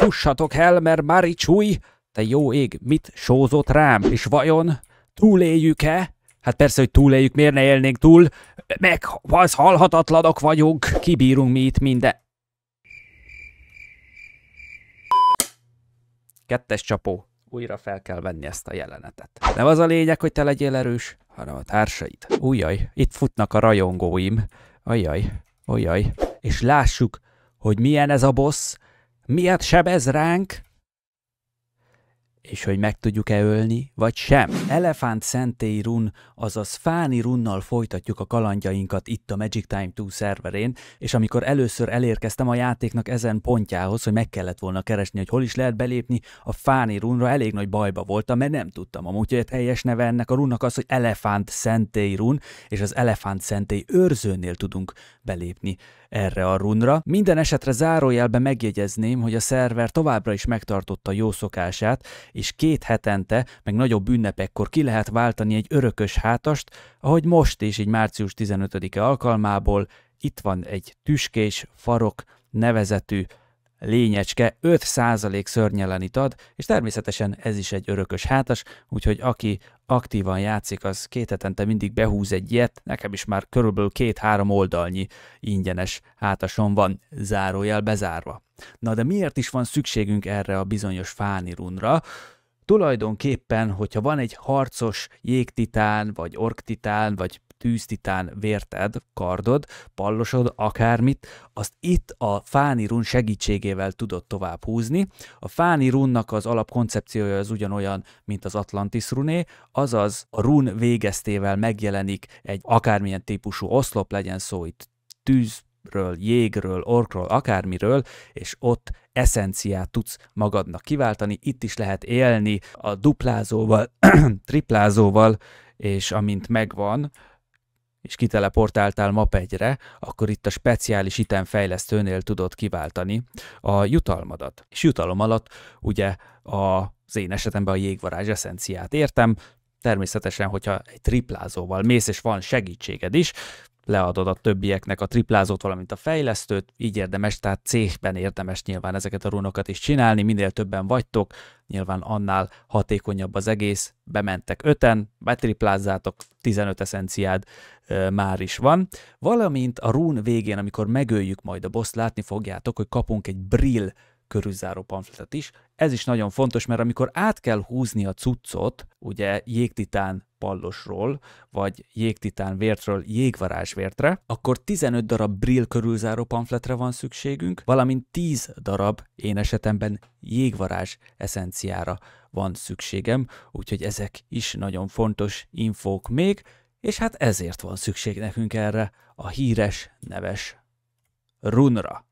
Fussatok el, mert már itt súly! Te jó ég, mit sózott rám? És vajon túléljük-e? Hát persze, hogy túléljük, miért ne élnénk túl? Meg, az halhatatlanok vagyunk, kibírunk mi itt minden. Kettes csapó. Újra fel kell venni ezt a jelenetet. Nem az a lényeg, hogy te legyél erős, hanem a társaid. Újjaj, itt futnak a rajongóim. Ajjaj, ajjaj. És lássuk, hogy milyen ez a boss, Miért sebez ránk? és hogy meg tudjuk-e ölni, vagy sem. Elefánt Szentély Run, azaz Fáni Runnal folytatjuk a kalandjainkat itt a Magic Time 2 szerverén, és amikor először elérkeztem a játéknak ezen pontjához, hogy meg kellett volna keresni, hogy hol is lehet belépni, a Fáni Runra elég nagy bajba voltam, mert nem tudtam amúgy, hogy a teljes neve ennek a runnak az, hogy Elefánt Szentély Run, és az Elefánt Szentély őrzőnél tudunk belépni erre a runra. Minden esetre zárójelben megjegyezném, hogy a szerver továbbra is megtartotta jó szokását, és két hetente, meg nagyobb ünnepekkor ki lehet váltani egy örökös hátast, ahogy most is, egy március 15-e alkalmából, itt van egy tüskés, farok, nevezetű lényecske 5% szörnyelenit ad, és természetesen ez is egy örökös hátas, úgyhogy aki aktívan játszik, az két hetente mindig behúz egy ilyet, nekem is már körülbelül két-három oldalnyi ingyenes hátason van, zárójel bezárva. Na de miért is van szükségünk erre a bizonyos fánirunra? tulajdonképpen, hogyha van egy harcos jégtitán, vagy orktitán, vagy tűztitán vérted, kardod, pallosod, akármit, azt itt a fáni run segítségével tudod tovább húzni. A fáni runnak az alapkoncepciója az ugyanolyan, mint az Atlantis runé, azaz a run végeztével megjelenik egy akármilyen típusú oszlop, legyen szó itt tűz, ről, jégről, orkról, akármiről, és ott eszenciát tudsz magadnak kiváltani. Itt is lehet élni a duplázóval, triplázóval, és amint megvan, és kiteleportáltál map 1 akkor itt a speciális item fejlesztőnél tudod kiváltani a jutalmadat. És jutalom alatt ugye az én esetemben a jégvarázs eszenciát értem, Természetesen, hogyha egy triplázóval mész, és van segítséged is, leadod a többieknek a triplázót, valamint a fejlesztőt, így érdemes, tehát cégben érdemes nyilván ezeket a runokat is csinálni, minél többen vagytok, nyilván annál hatékonyabb az egész, bementek öten, betriplázzátok, 15 eszenciád e, már is van, valamint a run végén, amikor megöljük majd a boss látni fogjátok, hogy kapunk egy brill körülzáró pamfletet is. Ez is nagyon fontos, mert amikor át kell húzni a cuccot, ugye jégtitán pallosról, vagy jégtitán vértről jégvarázsvértre, akkor 15 darab brill körülzáró pamfletre van szükségünk, valamint 10 darab, én esetemben jégvarázs eszenciára van szükségem, úgyhogy ezek is nagyon fontos infók még, és hát ezért van szükség nekünk erre a híres, neves runra.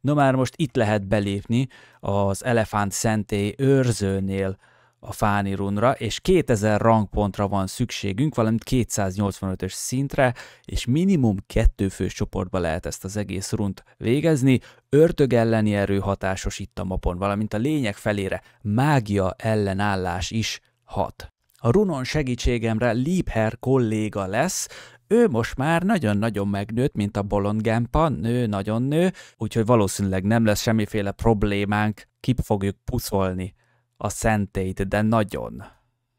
No már most itt lehet belépni az Elefánt Szentély őrzőnél a Fánirunra, és 2000 rangpontra van szükségünk, valamint 285-ös szintre, és minimum kettő fős csoportba lehet ezt az egész runt végezni. Örtög elleni erő hatásos itt a mapon, valamint a lények felére mágia ellenállás is hat. A runon segítségemre Liebherr kolléga lesz, ő most már nagyon-nagyon megnőtt, mint a bolondgámpa, nő, nagyon nő, úgyhogy valószínűleg nem lesz semmiféle problémánk, ki fogjuk puszolni a szentélyt, de nagyon.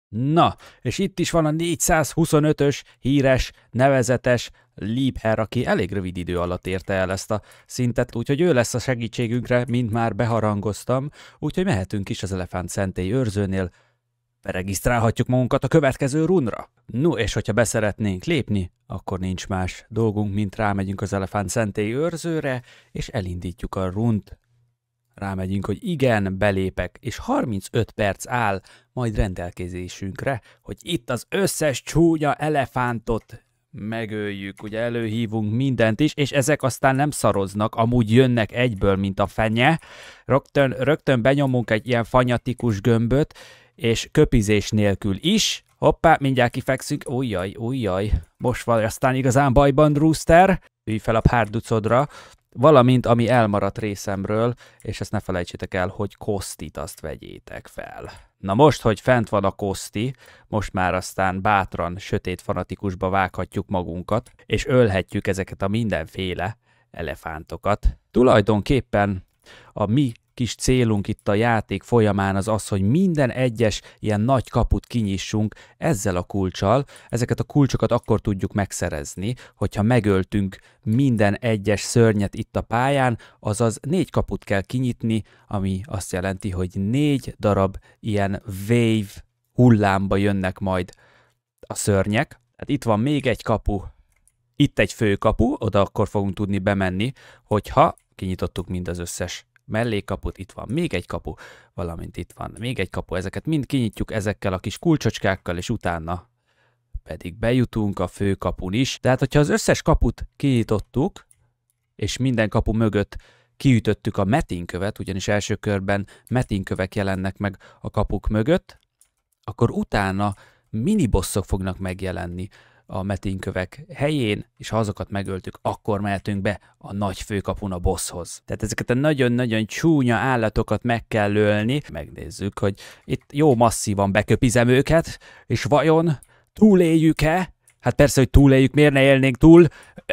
Na, és itt is van a 425-ös, híres, nevezetes Liebherr, aki elég rövid idő alatt érte el ezt a szintet, úgyhogy ő lesz a segítségünkre, mint már beharangoztam, úgyhogy mehetünk is az Elefánt Szentély őrzőnél, Regisztrálhatjuk magunkat a következő runra? No, és hogyha beszeretnénk lépni, akkor nincs más dolgunk, mint rámegyünk az elefánt szentély őrzőre, és elindítjuk a runt. Rámegyünk, hogy igen, belépek, és 35 perc áll majd rendelkezésünkre, hogy itt az összes csúnya elefántot megöljük, ugye előhívunk mindent is, és ezek aztán nem szaroznak, amúgy jönnek egyből, mint a fenye. Rögtön, rögtön benyomunk egy ilyen fanyatikus gömböt, és köpizés nélkül is. Hoppá, mindjárt kifekszünk. Újjaj, újjaj. Most van aztán igazán bajban, Rooster. Ülj fel a párducodra. Valamint, ami elmaradt részemről, és ezt ne felejtsétek el, hogy kosztit azt vegyétek fel. Na most, hogy fent van a koszti, most már aztán bátran sötét fanatikusba vághatjuk magunkat, és ölhetjük ezeket a mindenféle elefántokat. Tulajdonképpen a mi kis célunk itt a játék folyamán az az, hogy minden egyes ilyen nagy kaput kinyissunk ezzel a kulcsal. Ezeket a kulcsokat akkor tudjuk megszerezni, hogyha megöltünk minden egyes szörnyet itt a pályán, azaz négy kaput kell kinyitni, ami azt jelenti, hogy négy darab ilyen wave hullámba jönnek majd a szörnyek. Hát itt van még egy kapu, itt egy főkapu, oda akkor fogunk tudni bemenni, hogyha kinyitottuk mind az összes mellékkaput, kaput, itt van még egy kapu, valamint itt van még egy kapu. Ezeket mind kinyitjuk ezekkel a kis kulcsocskákkal, és utána pedig bejutunk a fő kapun is. Tehát, hogyha az összes kaput kinyitottuk, és minden kapu mögött kiütöttük a metinkövet, ugyanis első körben metinkövek jelennek meg a kapuk mögött, akkor utána minibosszok fognak megjelenni a metinkövek helyén, és ha azokat megöltük, akkor mehetünk be a nagy főkapun a bosshoz. Tehát ezeket a nagyon-nagyon csúnya állatokat meg kell ölni. Megnézzük, hogy itt jó masszívan beköpizem őket, és vajon túléljük-e Hát persze, hogy túléljük, miért ne élnénk túl?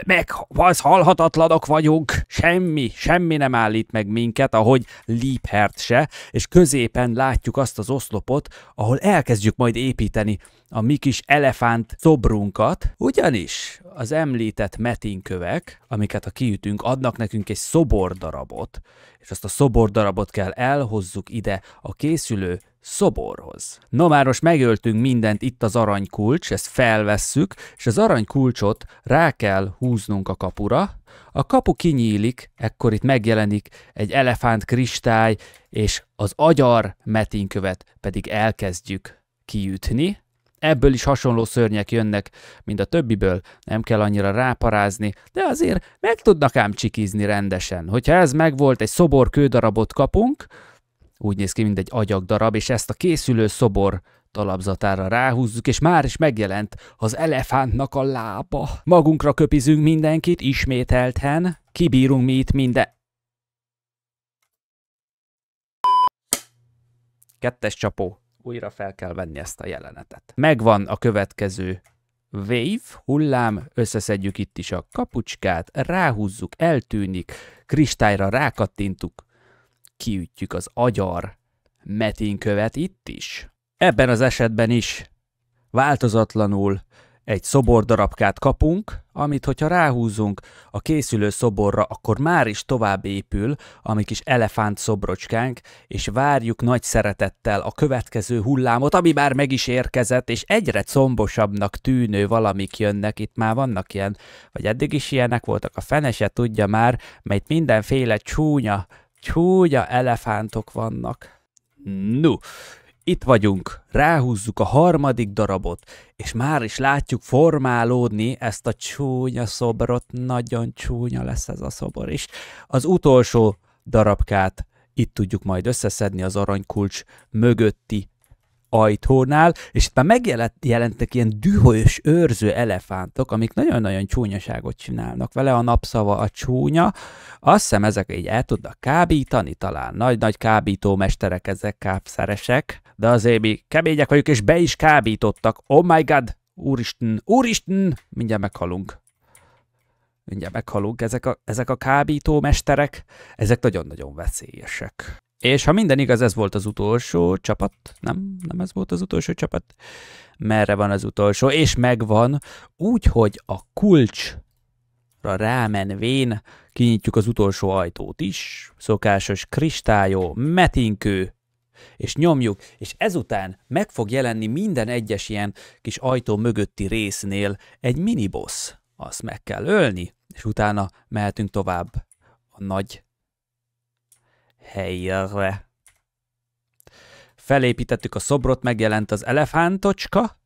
Meg az halhatatlanok vagyunk, semmi, semmi nem állít meg minket, ahogy Liebhert se, és középen látjuk azt az oszlopot, ahol elkezdjük majd építeni a mi kis elefánt szobrunkat, ugyanis az említett metinkövek, amiket a kiütünk, adnak nekünk egy szobordarabot, és azt a szobordarabot kell elhozzuk ide a készülő szoborhoz. No már most megöltünk mindent itt az aranykulcs, ezt felvesszük, és az aranykulcsot rá kell húznunk a kapura, a kapu kinyílik, ekkor itt megjelenik egy elefánt kristály, és az agyar metinkövet pedig elkezdjük kiütni, Ebből is hasonló szörnyek jönnek, mint a többiből, nem kell annyira ráparázni, de azért meg tudnak ám csikizni rendesen. Hogyha ez megvolt, egy szobor kődarabot kapunk, úgy néz ki, mint egy agyagdarab, és ezt a készülő szobor talapzatára ráhúzzuk, és már is megjelent az elefántnak a lába. Magunkra köpizünk mindenkit, ismételten, kibírunk mi itt minden... Kettes csapó újra fel kell venni ezt a jelenetet. Megvan a következő wave, hullám, összeszedjük itt is a kapucskát, ráhúzzuk, eltűnik, kristályra rákattintuk, kiütjük az agyar metinkövet itt is. Ebben az esetben is változatlanul egy szobordarabkát kapunk, amit hogyha ráhúzunk a készülő szoborra, akkor már is tovább épül a mi kis elefánt szobrocskánk, és várjuk nagy szeretettel a következő hullámot, ami már meg is érkezett, és egyre combosabbnak tűnő valamik jönnek, itt már vannak ilyen, vagy eddig is ilyenek voltak, a fenese tudja már, mert mindenféle csúnya, csúnya elefántok vannak. No, itt vagyunk, ráhúzzuk a harmadik darabot, és már is látjuk formálódni ezt a csúnya szobrot, nagyon csúnya lesz ez a szobor is. Az utolsó darabkát itt tudjuk majd összeszedni az aranykulcs mögötti ajtónál, és itt már megjelentek ilyen dühös, őrző elefántok, amik nagyon-nagyon csúnyaságot csinálnak vele, a napszava a csúnya, azt hiszem ezek így el tudnak kábítani talán, nagy-nagy mesterek ezek, kápszeresek, de azért mi kemények vagyunk, és be is kábítottak, oh my god, úristen, úristen, mindjárt meghalunk mindjárt meghalunk. Ezek a, ezek a mesterek. ezek nagyon-nagyon veszélyesek. És ha minden igaz, ez volt az utolsó csapat. Nem, nem ez volt az utolsó csapat. Merre van az utolsó? És megvan úgy, hogy a kulcsra rámenvén kinyitjuk az utolsó ajtót is. Szokásos kristályó, metinkő, és nyomjuk, és ezután meg fog jelenni minden egyes ilyen kis ajtó mögötti résznél egy miniboss. Azt meg kell ölni, és utána mehetünk tovább a nagy helyre. Felépítettük a szobrot, megjelent az elefántocska,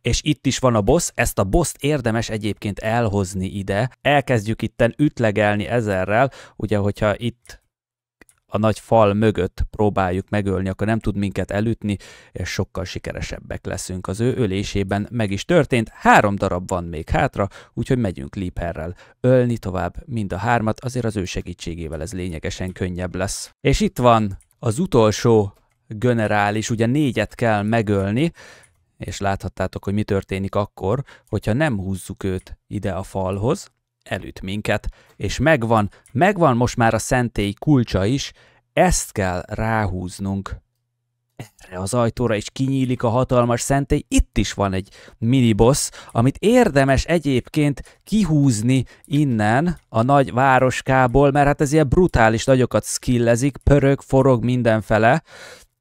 és itt is van a boss, ezt a boss érdemes egyébként elhozni ide. Elkezdjük itten ütlegelni ezerrel, ugye hogyha itt a nagy fal mögött próbáljuk megölni, akkor nem tud minket elütni, és sokkal sikeresebbek leszünk. Az ő ölésében meg is történt, három darab van még hátra, úgyhogy megyünk Leaperrel ölni tovább mind a hármat, azért az ő segítségével ez lényegesen könnyebb lesz. És itt van az utolsó generális, ugye négyet kell megölni, és láthattátok, hogy mi történik akkor, hogyha nem húzzuk őt ide a falhoz, elüt minket, és megvan, megvan most már a szentély kulcsa is, ezt kell ráhúznunk erre az ajtóra, és kinyílik a hatalmas szentély. Itt is van egy minibossz, amit érdemes egyébként kihúzni innen a nagy városkából, mert hát ez ilyen brutális nagyokat skillezik, pörög, forog mindenfele,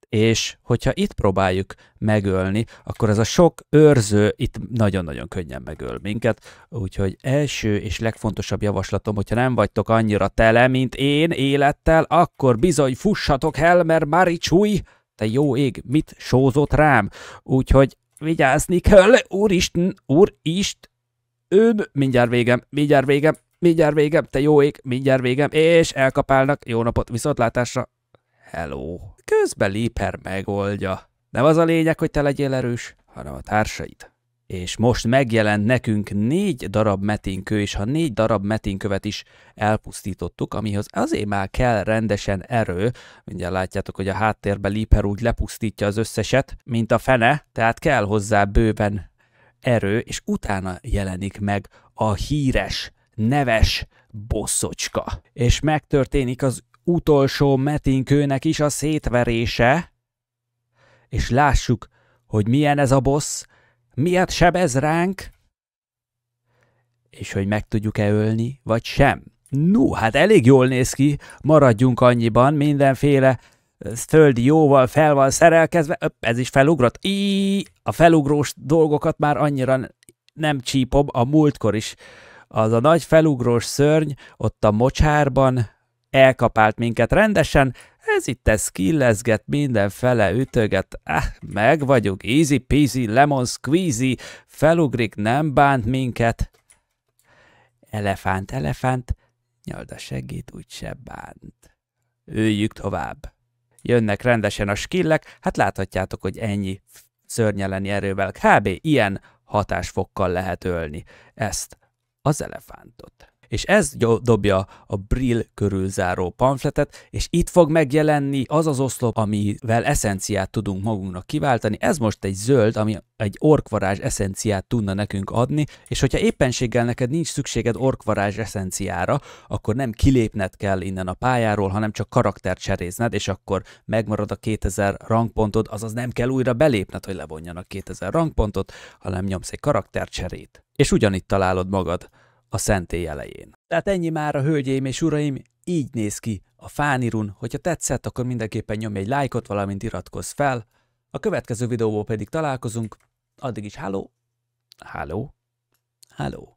és hogyha itt próbáljuk megölni, akkor ez a sok őrző itt nagyon-nagyon könnyen megöl minket, úgyhogy első és legfontosabb javaslatom, hogyha nem vagytok annyira tele, mint én élettel, akkor bizony fussatok Helmer Maricsúj, te jó ég, mit sózott rám, úgyhogy vigyázni kell, úristen, úrist, ön, mindjárt végem, mindjárt végem, mindjárt végem, te jó ég, mindjárt végem, és elkapálnak, jó napot, viszontlátásra! hello. Közben Léper megoldja. Nem az a lényeg, hogy te legyél erős, hanem a társaid. És most megjelent nekünk négy darab metinkő, és ha négy darab metinkövet is elpusztítottuk, amihoz azért már kell rendesen erő, mindjárt látjátok, hogy a háttérben Léper úgy lepusztítja az összeset, mint a fene, tehát kell hozzá bőven erő, és utána jelenik meg a híres, neves bosszocska. És megtörténik az utolsó metinkőnek is a szétverése, és lássuk, hogy milyen ez a boss, miért sebez ránk, és hogy meg tudjuk-e ölni, vagy sem. No, hát elég jól néz ki, maradjunk annyiban, mindenféle földi jóval fel van szerelkezve, Öpp, ez is felugrott. Í, a felugrós dolgokat már annyira nem csípom, a múltkor is. Az a nagy felugrós szörny ott a mocsárban, elkapált minket rendesen, ez itt ez skillezget, mindenfele ütöget, ah, meg vagyok, easy peasy, lemon squeezy, felugrik, nem bánt minket. Elefánt, elefánt, nyalda segít, úgyse bánt. Őjük tovább. Jönnek rendesen a skillek, hát láthatjátok, hogy ennyi szörnyeleni erővel kb. ilyen hatásfokkal lehet ölni ezt az elefántot és ez dobja a Brill körülzáró pamfletet, és itt fog megjelenni az az oszlop, amivel eszenciát tudunk magunknak kiváltani. Ez most egy zöld, ami egy orkvarázs eszenciát tudna nekünk adni, és hogyha éppenséggel neked nincs szükséged orkvarázs eszenciára, akkor nem kilépned kell innen a pályáról, hanem csak karaktert cserézned, és akkor megmarad a 2000 rangpontod, azaz nem kell újra belépned, hogy levonjanak 2000 rangpontot, hanem nyomsz egy karaktercserét. És ugyanitt találod magad a szentély elején. Tehát ennyi már a hölgyeim és uraim, így néz ki a fánirun, hogyha tetszett, akkor mindenképpen nyomj egy lájkot, valamint iratkozz fel, a következő videóban pedig találkozunk, addig is háló, háló, háló.